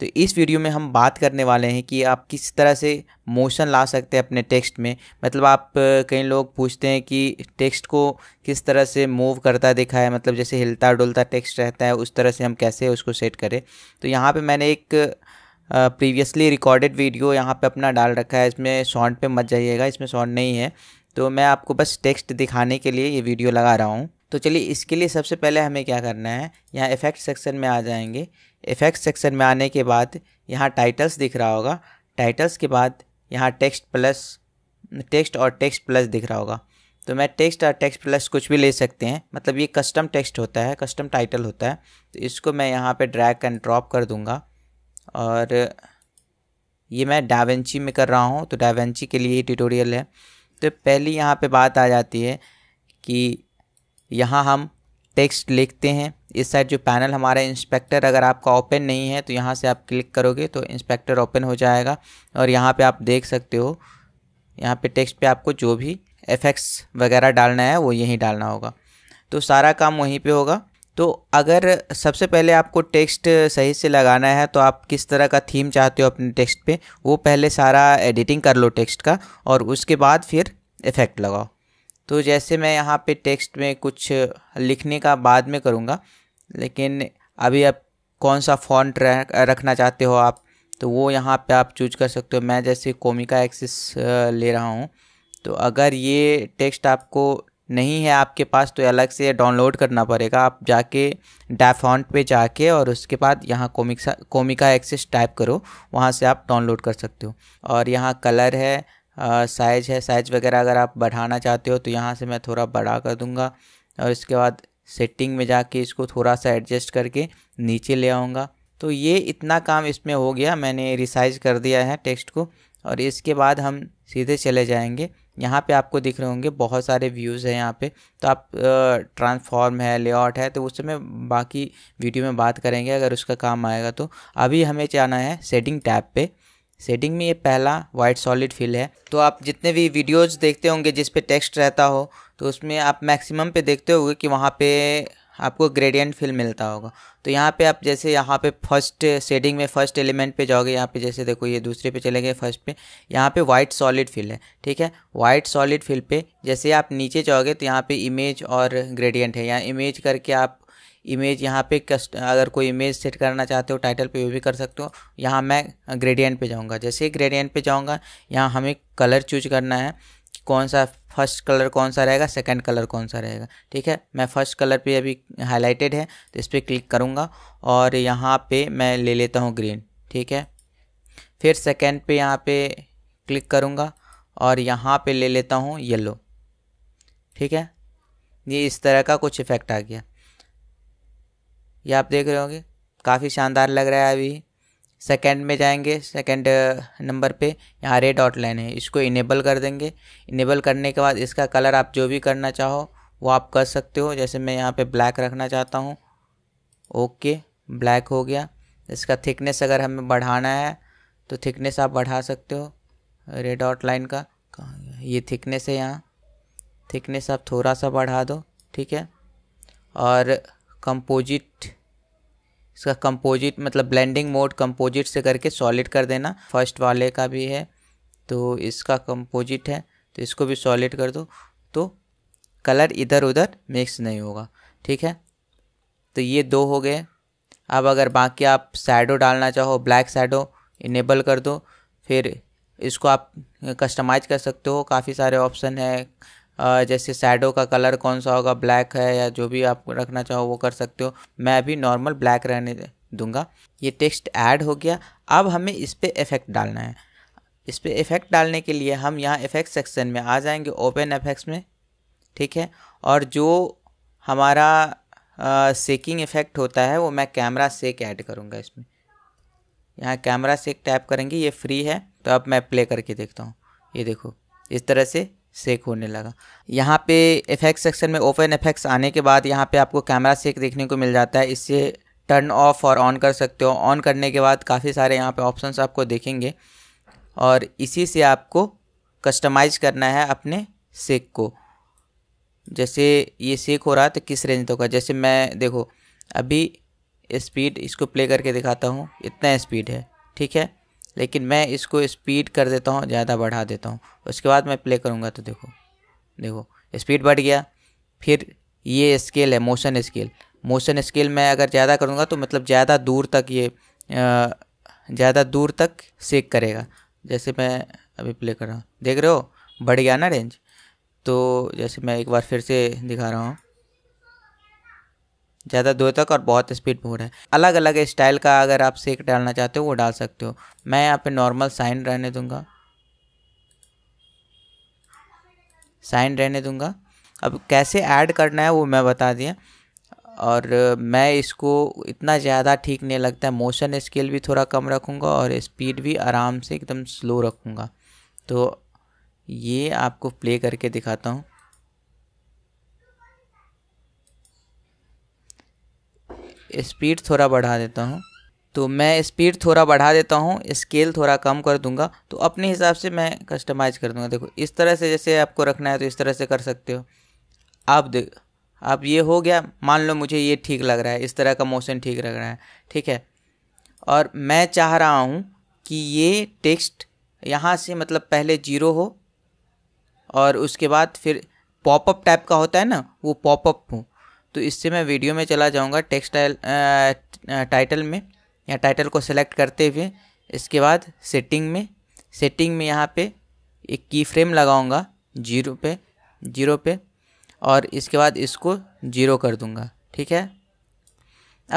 तो इस वीडियो में हम बात करने वाले हैं कि आप किस तरह से मोशन ला सकते हैं अपने टेक्स्ट में मतलब आप कई लोग पूछते हैं कि टेक्स्ट को किस तरह से मूव करता दिखा है मतलब जैसे हिलता डुलता टेक्स्ट रहता है उस तरह से हम कैसे उसको सेट करें तो यहाँ पर मैंने एक प्रीवियसली रिकॉर्डेड वीडियो यहाँ पर अपना डाल रखा है इसमें साउंड पे मत जाइएगा इसमें साउंड नहीं है तो मैं आपको बस टेक्स्ट दिखाने के लिए ये वीडियो लगा रहा हूँ तो चलिए इसके लिए सबसे पहले हमें क्या करना है यहाँ इफेक्ट सेक्शन में आ जाएंगे इफेक्ट सेक्शन में आने के बाद यहाँ टाइटल्स दिख रहा होगा टाइटल्स के बाद यहाँ टेक्स्ट प्लस टेक्स्ट और टेक्स्ट प्लस दिख रहा होगा तो मैं टेक्स्ट और टेक्स्ट प्लस कुछ भी ले सकते हैं मतलब ये कस्टम टेक्स्ट होता है कस्टम टाइटल होता है तो इसको मैं यहाँ पे ड्रैग एंड ड्रॉप कर दूँगा और ये मैं डावेंची में कर रहा हूँ तो डावेंची के लिए ट्यूटोरियल है तो पहली यहाँ पे बात आ जाती है कि यहाँ हम टेक्स्ट लिखते हैं इस साइड जो पैनल हमारा इंस्पेक्टर अगर आपका ओपन नहीं है तो यहाँ से आप क्लिक करोगे तो इंस्पेक्टर ओपन हो जाएगा और यहाँ पे आप देख सकते हो यहाँ पे टेक्स्ट पे आपको जो भी एफेक्ट्स वगैरह डालना है वो यहीं डालना होगा तो सारा काम वहीं पे होगा तो अगर सबसे पहले आपको टेक्स्ट सही से लगाना है तो आप किस तरह का थीम चाहते हो अपने टेक्स्ट पर वो पहले सारा एडिटिंग कर लो टेक्स्ट का और उसके बाद फिर इफ़ेक्ट लगाओ तो जैसे मैं यहाँ पे टेक्स्ट में कुछ लिखने का बाद में करूँगा लेकिन अभी आप कौन सा फॉन्ट रखना चाहते हो आप तो वो यहाँ पे आप चूज कर सकते हो मैं जैसे कोमिका एक्सिस ले रहा हूँ तो अगर ये टेक्स्ट आपको नहीं है आपके पास तो अलग से डाउनलोड करना पड़ेगा आप जाके डाफॉन्ट पे जाके और उसके बाद यहाँ कोमिका कोमिका एक्सेस टाइप करो वहाँ से आप डाउनलोड कर सकते हो और यहाँ कलर है साइज है साइज वगैरह अगर आप बढ़ाना चाहते हो तो यहाँ से मैं थोड़ा बढ़ा कर दूँगा और इसके बाद सेटिंग में जाके इसको थोड़ा सा एडजस्ट करके नीचे ले आऊँगा तो ये इतना काम इसमें हो गया मैंने रिसाइज कर दिया है टेक्स्ट को और इसके बाद हम सीधे चले जाएंगे यहाँ पे आपको दिख रहे होंगे बहुत सारे व्यूज़ हैं यहाँ पे तो आप ट्रांसफॉर्म है लेआउट है तो उस समय बाकी वीडियो में बात करेंगे अगर उसका काम आएगा तो अभी हमें जाना है सेटिंग टैब पर सेटिंग में ये पहला वाइट सॉलिड फिल है तो आप जितने भी वीडियोज़ देखते होंगे जिस पे टेक्स्ट रहता हो तो उसमें आप मैक्सिमम पे देखते होंगे कि वहाँ पे आपको ग्रेडियंट फिल मिलता होगा तो यहाँ पे आप जैसे यहाँ पे फर्स्ट सेटिंग में फर्स्ट एलिमेंट पे जाओगे यहाँ पे जैसे देखो ये दूसरे पे चले गए फर्स्ट पे यहाँ पे वाइट सॉलिड फिल है ठीक है वाइट सॉलिड फिल पे जैसे आप नीचे जाओगे तो यहाँ पे इमेज और ग्रेडियंट है यहाँ इमेज करके आप इमेज यहाँ पे कस्ट अगर कोई इमेज सेट करना चाहते हो टाइटल पे वो भी कर सकते हो यहाँ मैं ग्रेडियंट पे जाऊँगा जैसे ही ग्रेडियंट पे जाऊँगा यहाँ हमें कलर चूज करना है कौन सा फर्स्ट कलर कौन सा रहेगा सेकंड कलर कौन सा रहेगा ठीक है मैं फर्स्ट कलर पे अभी हाईलाइटेड है तो इस पर क्लिक करूँगा और यहाँ पे मैं ले लेता हूँ ग्रीन ठीक है फिर सेकंड पे यहाँ पे क्लिक करूँगा और यहाँ पे ले लेता हूँ येलो ठीक है ये इस तरह का कुछ इफ़ेक्ट आ गया ये आप देख रहे होंगे काफ़ी शानदार लग रहा है अभी सेकंड में जाएंगे सेकंड नंबर uh, पे यहाँ रेड आउट लाइन है इसको इनेबल कर देंगे इनेबल करने के बाद इसका कलर आप जो भी करना चाहो वो आप कर सकते हो जैसे मैं यहाँ पे ब्लैक रखना चाहता हूँ ओके ब्लैक हो गया इसका थिकनेस अगर हमें बढ़ाना है तो थिकनेस आप बढ़ा सकते हो रेड आउट लाइन का ये थिकनेस है यहाँ थिकनेस आप थोड़ा सा बढ़ा दो ठीक है और कंपोजिट इसका कंपोजिट मतलब ब्लेंडिंग मोड कंपोजिट से करके सॉलिड कर देना फर्स्ट वाले का भी है तो इसका कंपोजिट है तो इसको भी सॉलिड कर दो तो कलर इधर उधर मिक्स नहीं होगा ठीक है तो ये दो हो गए अब अगर बाकी आप सैडो डालना चाहो ब्लैक सैडो इनेबल कर दो फिर इसको आप कस्टमाइज कर सकते हो काफ़ी सारे ऑप्शन है जैसे सैडो का कलर कौन सा होगा ब्लैक है या जो भी आप रखना चाहो वो कर सकते हो मैं अभी नॉर्मल ब्लैक रहने दूंगा ये टेक्स्ट ऐड हो गया अब हमें इस पर इफ़ेक्ट डालना है इस पर इफ़ेक्ट डालने के लिए हम यहाँ इफ़ेक्ट सेक्शन में आ जाएंगे ओपन एफेक्ट्स में ठीक है और जो हमारा सेकिंग इफ़ेक्ट होता है वो मैं कैमरा सेक ऐड करूँगा इसमें यहाँ कैमरा सेक टैप करेंगे ये फ्री है तो अब मैं प्ले करके देखता हूँ ये देखो इस तरह से सेक होने लगा यहाँ पे इफेक्ट सेक्शन में ओपन इफेक्ट्स आने के बाद यहाँ पे आपको कैमरा सेक देखने को मिल जाता है इससे टर्न ऑफ और ऑन कर सकते हो ऑन करने के बाद काफ़ी सारे यहाँ पे ऑप्शंस आपको देखेंगे और इसी से आपको कस्टमाइज करना है अपने सेक को जैसे ये सेक हो रहा है तो किस रेंज तक का जैसे मैं देखो अभी स्पीड इसको प्ले करके दिखाता हूँ इतना स्पीड है ठीक है लेकिन मैं इसको स्पीड कर देता हूँ ज़्यादा बढ़ा देता हूँ उसके बाद मैं प्ले करूँगा तो देखो देखो स्पीड बढ़ गया फिर ये स्केल है मोशन स्केल मोशन स्केल मैं अगर ज़्यादा करूँगा तो मतलब ज़्यादा दूर तक ये ज़्यादा दूर तक सेक करेगा जैसे मैं अभी प्ले कर रहा हूँ देख रहे हो बढ़ गया ना रेंज तो जैसे मैं एक बार फिर से दिखा रहा हूँ ज़्यादा दूर तक और बहुत स्पीड में हो रहा है अलग अलग स्टाइल का अगर आप सेक डालना चाहते हो वो डाल सकते हो मैं यहाँ पे नॉर्मल साइन रहने दूंगा साइन रहने दूंगा अब कैसे ऐड करना है वो मैं बता दिया और मैं इसको इतना ज़्यादा ठीक नहीं लगता है मोशन स्केल भी थोड़ा कम रखूँगा और स्पीड भी आराम से एकदम स्लो रखूँगा तो ये आपको प्ले करके दिखाता हूँ स्पीड थोड़ा बढ़ा देता हूँ तो मैं स्पीड थोड़ा बढ़ा देता हूँ स्केल थोड़ा कम कर दूंगा तो अपने हिसाब से मैं कस्टमाइज़ कर दूंगा देखो इस तरह से जैसे आपको रखना है तो इस तरह से कर सकते हो आप देख आप ये हो गया मान लो मुझे ये ठीक लग रहा है इस तरह का मोशन ठीक लग रहा है ठीक है और मैं चाह रहा हूँ कि ये टेक्स्ट यहाँ से मतलब पहले जीरो हो और उसके बाद फिर पॉपअप टाइप का होता है ना वो पॉपअप हो तो इससे मैं वीडियो में चला जाऊँगा टेक्सटाइल टाइटल में या टाइटल को सिलेक्ट करते हुए इसके बाद सेटिंग में सेटिंग में यहाँ पे एक की फ्रेम लगाऊँगा जीरो पे जीरो पे और इसके बाद इसको जीरो कर दूँगा ठीक है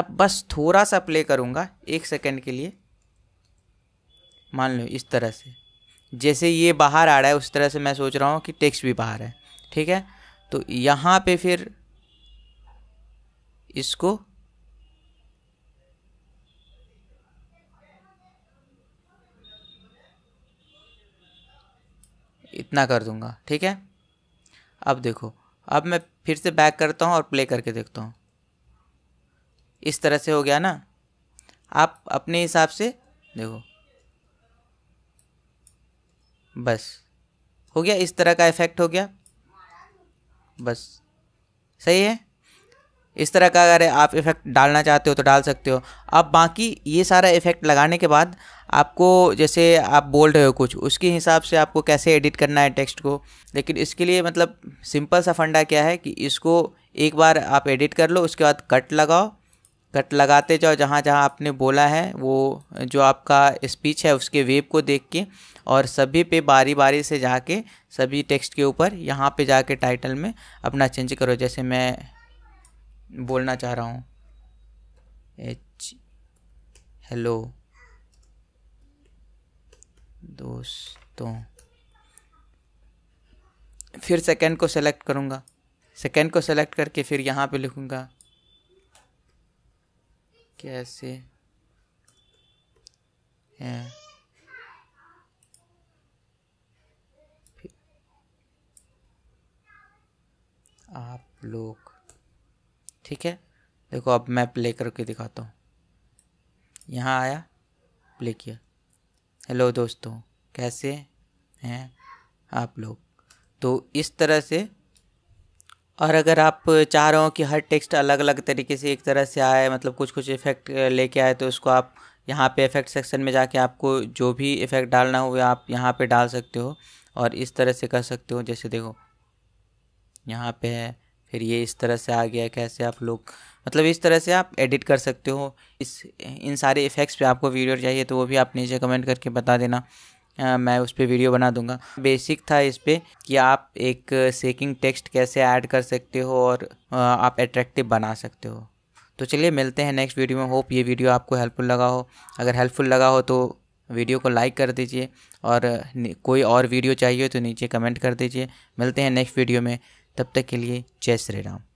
अब बस थोड़ा सा प्ले करूँगा एक सेकेंड के लिए मान लो इस तरह से जैसे ये बाहर आ रहा है उस तरह से मैं सोच रहा हूँ कि टेक्स्ट भी बाहर है ठीक है तो यहाँ पे फिर इसको इतना कर दूंगा ठीक है अब देखो अब मैं फिर से बैक करता हूँ और प्ले करके देखता हूँ इस तरह से हो गया ना आप अपने हिसाब से देखो बस हो गया इस तरह का इफेक्ट हो गया बस सही है इस तरह का अगर आप इफ़ेक्ट डालना चाहते हो तो डाल सकते हो अब बाकी ये सारा इफ़ेक्ट लगाने के बाद आपको जैसे आप बोल रहे हो कुछ उसके हिसाब से आपको कैसे एडिट करना है टेक्स्ट को लेकिन इसके लिए मतलब सिंपल सा फंडा क्या है कि इसको एक बार आप एडिट कर लो उसके बाद कट लगाओ कट लगाते जाओ जहाँ जहाँ आपने बोला है वो जो आपका स्पीच है उसके वेब को देख के और सभी पे बारी बारी से जाके सभी टेक्स्ट के ऊपर यहाँ पे जाके टाइटल में अपना चेंज करो जैसे मैं बोलना चाह रहा हूँ एच हेलो दोस्तों फिर सेकेंड को सेलेक्ट करूँगा सेकेंड को सेलेक्ट करके फिर यहाँ पे लिखूँगा कैसे है आप लोग ठीक है देखो अब मैं प्ले करके दिखाता हूँ यहाँ आया प्ले किया हेलो दोस्तों कैसे हैं आप लोग तो इस तरह से और अगर आप चाह रहे हो कि हर टेक्स्ट अलग अलग तरीके से एक तरह से आए मतलब कुछ कुछ इफेक्ट लेके आए तो उसको आप यहाँ पे इफेक्ट सेक्शन में जाके आपको जो भी इफेक्ट डालना हो वह आप यहाँ पे डाल सकते हो और इस तरह से कर सकते हो जैसे देखो यहाँ पे है फिर ये इस तरह से आ गया कैसे आप लोग मतलब इस तरह से आप एडिट कर सकते हो इस इन सारे इफ़ेक्ट्स पे आपको वीडियो चाहिए तो वो भी आप नीचे कमेंट करके बता देना आ, मैं उस पर वीडियो बना दूंगा बेसिक था इस पर कि आप एक सेकिंग टेक्स्ट कैसे ऐड कर सकते हो और आप एट्रैक्टिव बना सकते हो तो चलिए मिलते हैं नेक्स्ट वीडियो में होप ये वीडियो आपको हेल्पफुल लगा हो अगर हेल्पफुल लगा हो तो वीडियो को लाइक कर दीजिए और कोई और वीडियो चाहिए तो नीचे कमेंट कर दीजिए मिलते हैं नेक्स्ट वीडियो में तब तक के लिए जय श्री राम